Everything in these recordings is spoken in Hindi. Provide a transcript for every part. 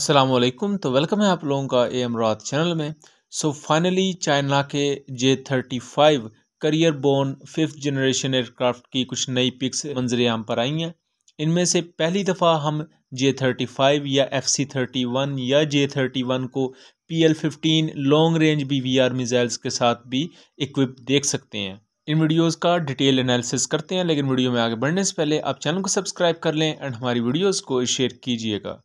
असलम तो वेलकम है आप लोगों का ए अमराद चैनल में सो फाइनली चाइना के J thirty five carrier borne fifth generation aircraft की कुछ नई पिक्स मंजर आम पर आई हैं इनमें से पहली दफ़ा हम जे थर्टी फाइव या एफ सी थर्टी वन या जे थर्टी वन को P L fifteen long range B V R missiles के साथ भी इक्विप देख सकते हैं इन वीडियोस का डिटेल एनालिसिस करते हैं लेकिन वीडियो में आगे बढ़ने से पहले आप चैनल को सब्सक्राइब कर लें एंड हमारी वीडियोस को शेयर कीजिएगा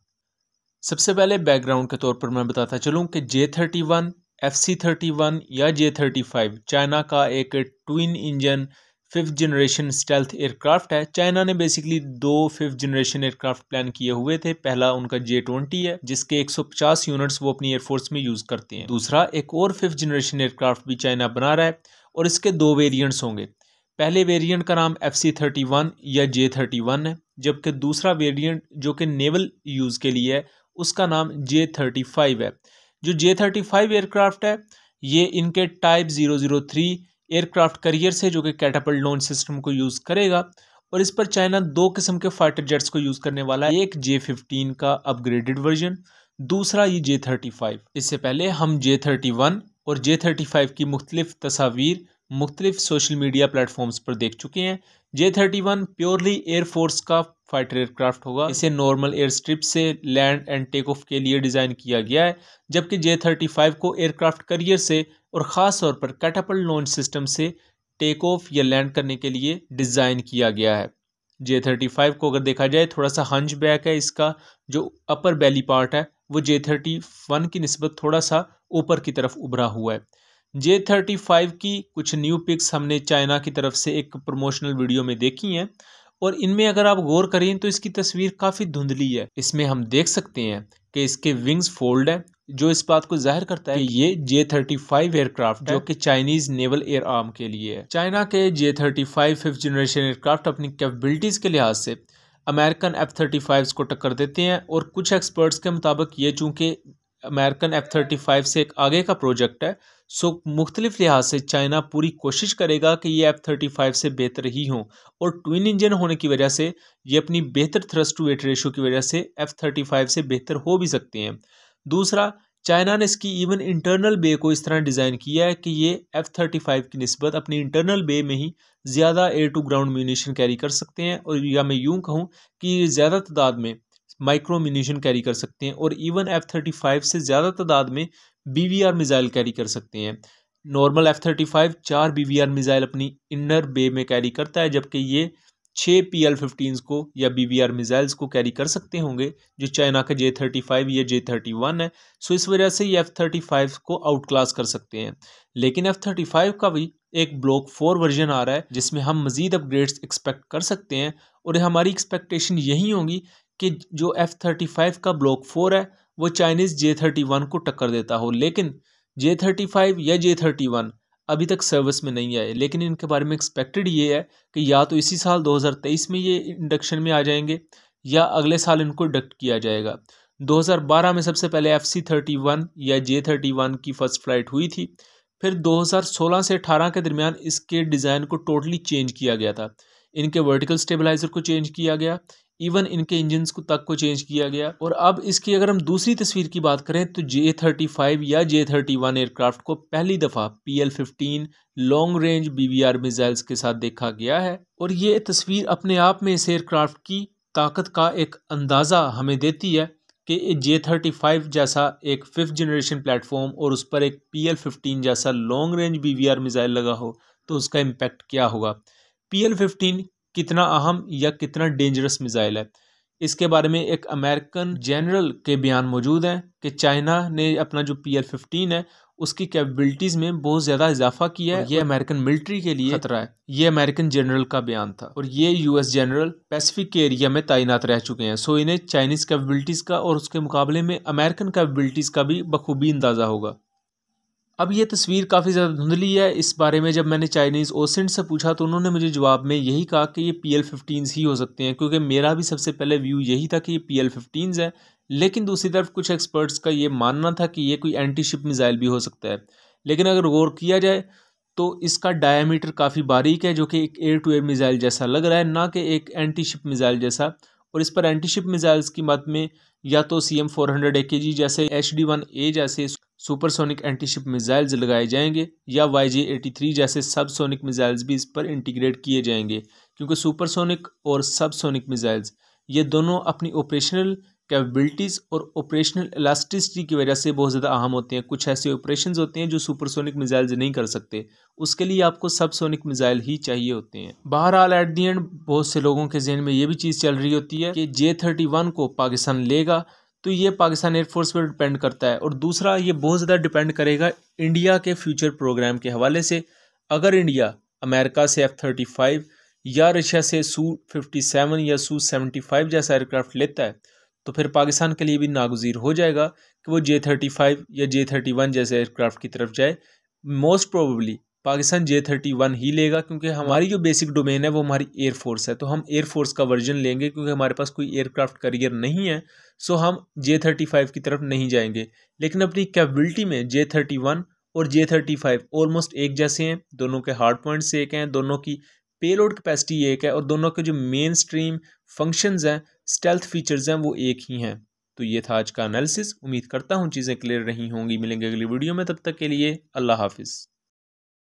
सबसे पहले बैकग्राउंड के तौर पर मैं बताता चलूँ कि J thirty one F C thirty one या जे थर्टी फाइव चाइना का एक twin engine fifth generation stealth aircraft है चाइना ने बेसिकली दो फिफ्थ जनरेशन एयरक्राफ्ट प्लान किए हुए थे पहला उनका जे ट्वेंटी है जिसके 150 यूनिट्स वो अपनी एयरफोर्स में यूज़ करते हैं दूसरा एक और फिफ्थ जनरेशन एयरक्राफ्ट भी चाइना बना रहा है और इसके दो वेरियंट्स होंगे पहले वेरियंट का नाम एफ सी थर्टी वन या जे थर्टी वन है जबकि दूसरा वेरियंट जो कि नेवल यूज़ के लिए है उसका नाम जे थर्टी फाइव है जो जे थर्टी फाइव एयरक्राफ्ट है ये इनके type zero zero three aircraft carrier से जो कि कैटापल्ट लॉन्च सिस्टम को यूज़ करेगा और इस पर चाइना दो किस्म के फाइटर जेट्स को यूज़ करने वाला है एक जे फिफ्टीन का अपग्रेडेड वर्जन दूसरा ये जे थर्टी फाइव इससे पहले हम जे थर्टी वन और जे थर्टी फाइव की मुख्तलिफ तस्वीर मुख्तलिफ सोशल मीडिया प्लेटफॉर्म्स पर देख चुके हैं J thirty one purely air force का फाइटर एयरक्राफ्ट होगा इसे नॉर्मल एयर स्ट्रिप से लैंड एंड टेक ऑफ के लिए डिज़ाइन किया गया है जबकि जे थर्टी फाइव को एयरक्राफ्ट करियर से और ख़ास तौर पर कैटापल लॉन्च सिस्टम से टेक ऑफ या लैंड करने के लिए डिज़ाइन किया गया है जे थर्टी फाइव को अगर देखा जाए थोड़ा सा हंच बैक है इसका जो अपर बैली पार्ट है वो जे थर्टी वन की नस्बत थोड़ा सा ऊपर की तरफ उभरा हुआ है जे थर्टी फाइव की कुछ न्यू पिक्स हमने चाइना की तरफ से एक प्रमोशनल वीडियो में देखी हैं और इनमें अगर आप गौर करें तो इसकी तस्वीर काफ़ी धुंधली है इसमें हम देख सकते हैं कि इसके विंग्स फोल्ड हैं जो इस बात को जाहिर करता है कि ये जे थर्टी फाइव एयरक्राफ्ट जो कि चाइनीज नेवल एयर आर्म के लिए है चाइना के J thirty five fifth generation aircraft अपनी कैपेबिलिटीज़ के लिहाज से अमेरिकन एफ थर्टी फाइव को टक्कर देते हैं और कुछ एक्सपर्ट्स के मुताबिक ये चूंकि अमेरिकन एफ थर्टी फाइव से एक आगे का प्रोजेक्ट है सो मुख्तलिफ लिहाज से चाइना पूरी कोशिश करेगा कि ये एफ थर्टी फाइव से बेहतर ही हों और ट्विन इंजन होने की वजह से ये अपनी बेहतर थ्रस्ट टू वेट रेशो की वजह से एफ थर्टी फाइव से बेहतर हो भी सकते हैं दूसरा चाइना ने इसकी इवन इंटरनल बे को इस तरह डिज़ाइन किया है कि ये एफ थर्टी फाइव की नस्बत अपनी इंटरनल बे में ही ज़्यादा air to ground munition carry कर सकते हैं और या मैं यूँ कहूँ कि ज़्यादा तादाद में माइक्रो कैरी कर सकते हैं और इवन एफ थर्टी फाइव से ज़्यादा तादाद में B V R missile carry कर सकते हैं नॉर्मल एफ थर्टी फाइव चार बी वी आर मिज़ाइल अपनी इनर बे में कैरी करता है जबकि ये छः पी एल फिफ्टीन को या बी वी आर मिज़ाइल्स को कैरी कर सकते होंगे जो चाइना का जे थर्टी फाइव या जे थर्टी वन है सो इस वजह से ये एफ़ थर्टी फाइव को आउट क्लास कर सकते हैं लेकिन एफ़ थर्टी फाइव का भी एक ब्लॉक फोर वर्जन आ रहा है जिसमें हम मज़ीद अपग्रेड्स एक्सपेक्ट कर सकते हैं और हमारी एक्सपेक्टेशन यही होगी कि जो एफ़ थर्टी फाइव का ब्लॉक फोर है वो चाइनीज़ जे थर्टी वन को टक्कर देता हो लेकिन जे थर्टी फाइव या जे थर्टी वन अभी तक सर्विस में नहीं आए लेकिन इनके बारे में एक्सपेक्टेड ये है कि या तो इसी साल 2023 में ये इंडक्शन में आ जाएंगे या अगले साल इनको डक्ट किया जाएगा 2012 में सबसे पहले एफ सी थर्टी वन या जे थर्टी वन की फ़र्स्ट फ्लाइट हुई थी फिर 2016 से 18 के दरमियान इसके डिज़ाइन को टोटली चेंज किया गया था इनके वर्टिकल स्टेबलाइज़र को चेंज किया गया इवन इनके इंजन्स को तक को चेंज किया गया और अब इसकी अगर हम दूसरी तस्वीर की बात करें तो जे थर्टी फाइव या जे थर्टी वन एयरक्राफ्ट को पहली दफ़ा P L fifteen long range B V R missiles के साथ देखा गया है और ये तस्वीर अपने आप में इस एयरक्राफ्ट की ताकत का एक अंदाज़ा हमें देती है कि जे थर्टी फाइव जैसा एक फिफ्थ जनरेशन प्लेटफॉर्म और उस पर एक पी एल फिफ्टीन जैसा long range B V R missile लगा हो तो उसका इम्पेक्ट क्या होगा पी एल फिफ्टीन कितना अहम या कितना डेंजरस मिज़ाइल है इसके बारे में एक अमेरिकन जनरल के बयान मौजूद हैं कि चाइना ने अपना जो पी एल फिफ्टीन है उसकी कैपेबिलिटीज़ में बहुत ज़्यादा इजाफा किया है ये अमेरिकन मिलिट्री के लिए खतरा है ये अमेरिकन जनरल का बयान था और ये यूएस जनरल पैसिफिक के एरिया में तैनात रह चुके हैं सो इन्हें चाइनीज़ कैपेबिलिटीज़ का और उसके मुकाबले में अमेरिकन कैपेबिलिटीज़ का भी बखूबी अंदाज़ा होगा अब ये तस्वीर काफ़ी ज़्यादा धुंधली है इस बारे में जब मैंने चाइनीज़ ओसेंट से पूछा तो उन्होंने मुझे जवाब में यही कहा कि ये पी एल ही हो सकते हैं क्योंकि मेरा भी सबसे पहले व्यू यही था कि ये पी एल है लेकिन दूसरी तरफ कुछ एक्सपर्ट्स का ये मानना था कि ये कोई एंटी शिप मिज़ाइल भी हो सकता है लेकिन अगर गौर किया जाए तो इसका डायामीटर काफ़ी बारीक है जो कि एक एयर टू एयर मिज़ाइल जैसा लग रहा है ना कि एक एंटी शिप मिज़ाइल जैसा और इस पर एंटी शिप मिज़ाइल्स की मत में या तो C M four hundred A K G जैसे एच डी वन ए जैसे सुपरसोनिक एंटीशिप मिसाइल्स लगाए जाएंगे या वाई जे एटी थ्री जैसे सबसोनिक मिसाइल्स भी इस पर इंटीग्रेट किए जाएंगे क्योंकि सुपरसोनिक और सबसोनिक मिसाइल्स ये दोनों अपनी ऑपरेशनल कैपेबिलिटीज़ और ऑपरेशनल इलास्टिसिटी की वजह से बहुत ज़्यादा अहम होते हैं कुछ ऐसे ऑपरेशन होते हैं जो सुपरसोनिक मिसाइल्स नहीं कर सकते उसके लिए आपको सबसोनिक मिसाइल ही चाहिए होते हैं बहरहाल एट दी एंड बहुत से लोगों के जहन में ये भी चीज़ चल रही होती है कि जे थर्टी वन को पाकिस्तान लेगा तो ये पाकिस्तान एयरफोर्स पर डिपेंड करता है और दूसरा ये बहुत ज़्यादा डिपेंड करेगा इंडिया के फ्यूचर प्रोग्राम के हवाले से अगर इंडिया अमेरिका से एफ थर्टी फाइव या रशिया से सू फिफ्टी सेवन या सू सेवेंटी फाइव जैसा एयरक्राफ्ट लेता है तो फिर पाकिस्तान के लिए भी नागजीर हो जाएगा कि वो जे थर्टी फाइव या जे थर्टी वन जैसे एयरक्राफ्ट की तरफ जाए most probably Pakistan J thirty one ही लेगा क्योंकि हमारी जो बेसिक डोमेन है वो हमारी एयरफोर्स है तो हम एयरफोर्स का वर्जन लेंगे क्योंकि हमारे पास कोई एयरक्राफ्ट करियर नहीं है सो हम जे थर्टी फाइव की तरफ नहीं जाएंगे लेकिन अपनी कैपेबिलिटी में जे थर्टी वन और जे थर्टी फाइव ऑलमोस्ट एक जैसे हैं दोनों के हार्ड पॉइंट्स एक हैं दोनों की पेलोड कैपेसिटी एक है और दोनों के जो मेन स्ट्रीम फंक्शन हैं स्टेल्थ फीचर्स हैं वो एक ही हैं तो ये था आज का एनालिसिस उम्मीद करता हूँ चीज़ें क्लियर रही होंगी मिलेंगे अगली वीडियो में तब तक के लिए अल्लाह हाफिज़